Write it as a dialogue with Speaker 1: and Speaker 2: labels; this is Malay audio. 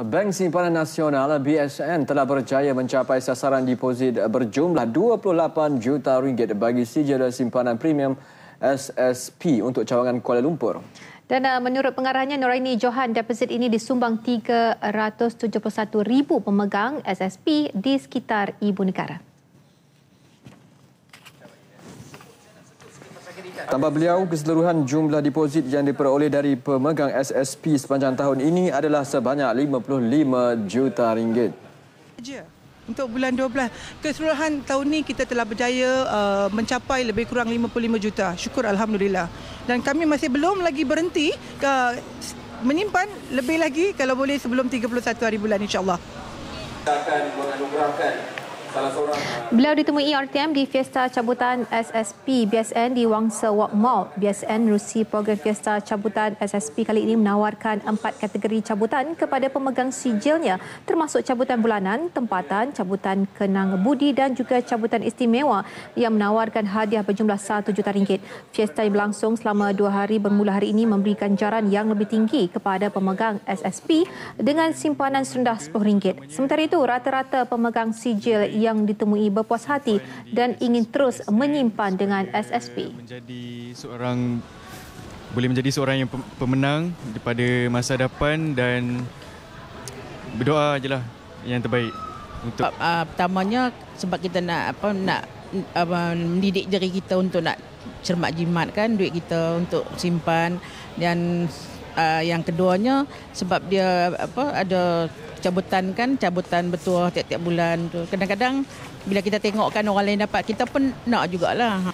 Speaker 1: Bank Simpanan Nasional BSN telah berjaya mencapai sasaran deposit berjumlah 28 juta ringgit bagi sijil simpanan premium SSP untuk cawangan Kuala Lumpur.
Speaker 2: Dan uh, menurut pengarahnya Noraini Johan, deposit ini disumbang 371 ribu pemegang SSP di sekitar ibu negara.
Speaker 1: Tambah beliau, keseluruhan jumlah deposit yang diperoleh dari pemegang SSP sepanjang tahun ini adalah sebanyak 55 juta ringgit.
Speaker 3: Untuk bulan 12, keseluruhan tahun ini kita telah berjaya uh, mencapai lebih kurang 55 juta. Syukur Alhamdulillah. Dan kami masih belum lagi berhenti ke uh, menyimpan lebih lagi kalau boleh sebelum 31 hari bulan insyaAllah.
Speaker 1: Kita akan menganugerahkan Ah.
Speaker 2: Beliau ditemui RTM di Fiesta Cabutan SSP BSN di Wangsa Walk Mall. BSN Rusi program Fiesta Cabutan SSP kali ini menawarkan empat kategori cabutan kepada pemegang sijilnya termasuk cabutan bulanan, tempatan, cabutan kenang budi dan juga cabutan istimewa yang menawarkan hadiah berjumlah RM1 juta. Ringgit. Fiesta yang berlangsung selama dua hari bermula hari ini memberikan jaran yang lebih tinggi kepada pemegang SSP dengan simpanan serendah RM10. Sementara itu, rata-rata pemegang sijil yang ditemui berpuas hati dan ingin terus menyimpan dengan SSP.
Speaker 1: Menjadi seorang boleh menjadi seorang yang pemenang daripada masa depan dan berdoa ajalah yang terbaik untuk uh,
Speaker 3: uh, pertamanya sebab kita nak apa nak mendidik uh, diri kita untuk nak cermat jimat kan duit kita untuk simpan dan uh, yang keduanya sebab dia apa ada cabutan kan cabutan betul tiap-tiap bulan tu kadang-kadang bila kita tengok kan orang lain dapat kita pun nak jugalah